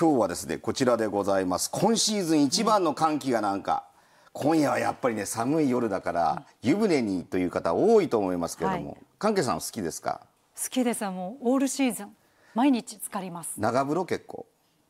今日はですねこちらでございます今シーズン一番の寒気がなんか、うん、今夜はやっぱりね寒い夜だから湯船にという方多いと思いますけれども、はい、関係さん好きですか好きですもうオールシーズン毎日浸かります長風呂結構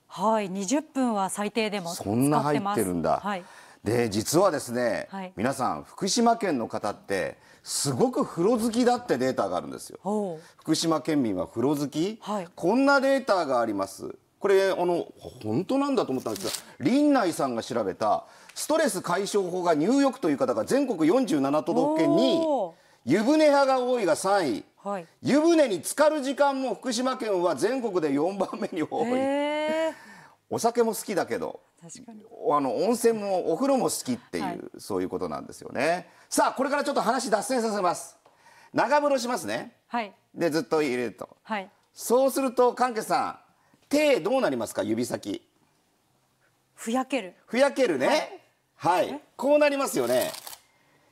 はい20分は最低でもそんな入ってるんだ、はい、で実はですね、はい、皆さん福島県の方ってすごく風呂好きだってデータがあるんですよ福島県民は風呂好き、はい、こんなデータがありますこれあの本当なんだと思ったんですが林内さんが調べたストレス解消法が入浴という方が全国47都道府県に湯船派が多いが3位、はい、湯船に浸かる時間も福島県は全国で4番目に多いお酒も好きだけどあの温泉もお風呂も好きっていう、はい、そういうことなんですよねさあこれからちょっと話脱線させます長風呂しますね、はい、でずっと入れると、はい、そうすると関家さん手どうなりますか指先ふやけるふやけるねはい、はい、こうなりますよね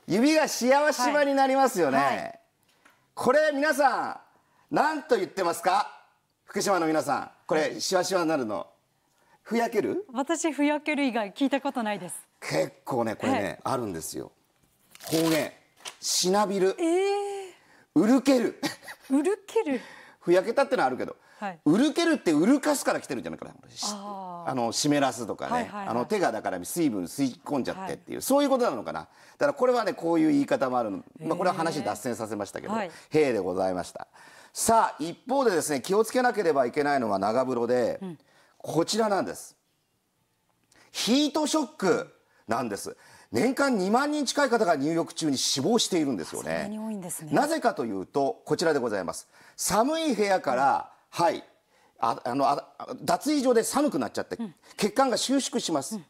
指がしわしわになりますよね、はいはい、これ皆さん何と言ってますか福島の皆さんこれしわしわになるのふやける私ふやける以外聞いたことないです結構ねこれね、あるんですよ方言しなびる、えー、うるけるうるける ふやけたってのはあるけどはい、うるけるってうるかすから来てるんじゃないかなあの湿らすとかね、はいはいはい、あの手がだから水分吸い込んじゃってっていう、はい、そういうことなのかなだからこれはねこういう言い方もあるの、まあ、これは話脱線させましたけど「へ、は、い」でございましたさあ一方でですね気をつけなければいけないのが長風呂で、うん、こちらなんですヒートショックなんです年間2万人近い方が入浴中に死亡しているんですよね、ね、なぜかというとこちらでございます寒い部屋から、うんはいああのあ脱衣所で寒くなっちゃって、血管が収縮します、うん、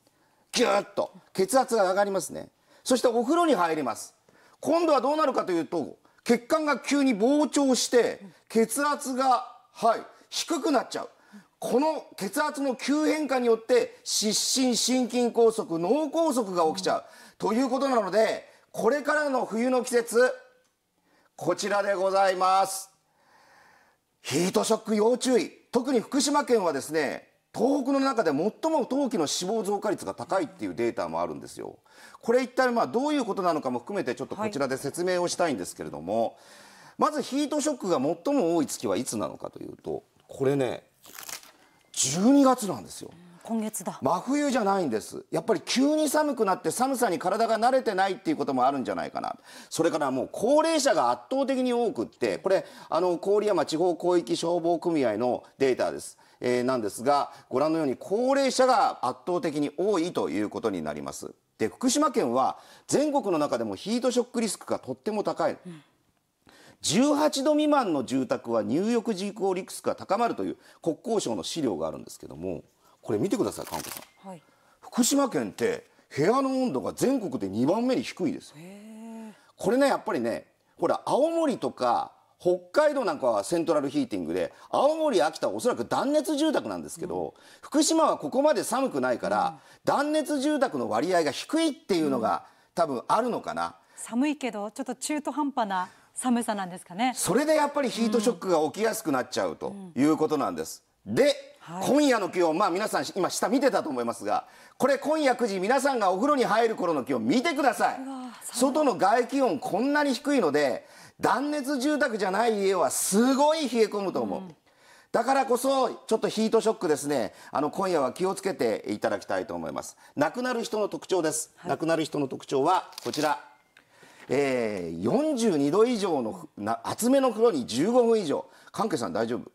ギューッと血圧が上がりますねそしてお風呂に入ります今度はどうなるかというと血管が急に膨張して血圧が、はい、低くなっちゃうこの血圧の急変化によって失神心筋梗塞脳梗塞が起きちゃう、うん、ということなのでこれからの冬の季節こちらでございます。ヒートショック要注意特に福島県はですね東北の中で最も冬季の死亡増加率が高いっていうデータもあるんですよ。これ一体まあどういうことなのかも含めてちょっとこちらで説明をしたいんですけれども、はい、まずヒートショックが最も多い月はいつなのかというとこれね12月なんですよ。今月だ真冬じゃないんですやっぱり急に寒くなって寒さに体が慣れてないっていうこともあるんじゃないかなそれからもう高齢者が圧倒的に多くってこれあの郡山地方広域消防組合のデータですえー、なんですがご覧のように高齢者が圧倒的に多いということになりますで福島県は全国の中でもヒートショックリスクがとっても高い、うん18度未満の住宅は入浴事故リスクが高まるという国交省の資料があるんですけどもこれ見てくださいんこさん、はい、福島県って部屋の温度が全国で2番目に低いですこれねやっぱりねほら青森とか北海道なんかはセントラルヒーティングで青森秋田はおそらく断熱住宅なんですけど、うん、福島はここまで寒くないから、うん、断熱住宅の割合が低いっていうのが、うん、多分あるのかな寒いけどちょっと中途半端な寒さなんですかねそれでやっぱりヒートショックが起きやすくなっちゃうということなんです、で、はい、今夜の気温、まあ皆さん今下見てたと思いますが、これ今夜9時皆さんがお風呂に入る頃の気温見てください。外の外気温こんなに低いので、断熱住宅じゃない家はすごい冷え込むと思う。うん、だからこそちょっとヒートショックですねあの今夜は気をつけていただきたいと思います亡くなる人の特徴です、はい、亡くなる人の特徴はこちらえー、42度以上のな厚めの風呂に15分以上関係さん大丈夫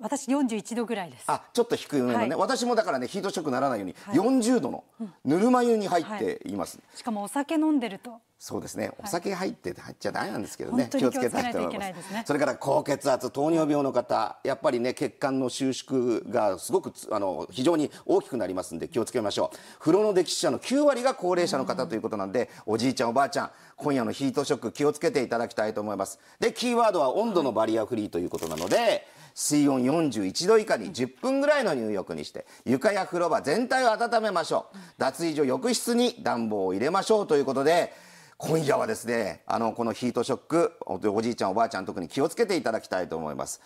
私41度ぐらいですあちょっと低いのね、はい、私もだからねヒートショックならないように、40度のぬるま湯に入っています、はい、しかもお酒飲んでるとそうですね、お酒入って入っちゃダメなんですけどね気をつけたいと思います、それから高血圧糖尿病の方やっぱりね血管の収縮がすごくあの非常に大きくなりますんで気をつけましょう風呂の歴死者の9割が高齢者の方ということなんで、うん、おじいちゃんおばあちゃん今夜のヒートショック気をつけていただきたいと思いますでキーワードは温度のバリアフリーということなので、水温41度以下に10分ぐらいの入浴にして床や風呂場全体を温めましょう脱衣所浴室に暖房を入れましょうということで今夜はですねあのこのヒートショックおじいちゃんおばあちゃん特に気をつけていただきたいと思います。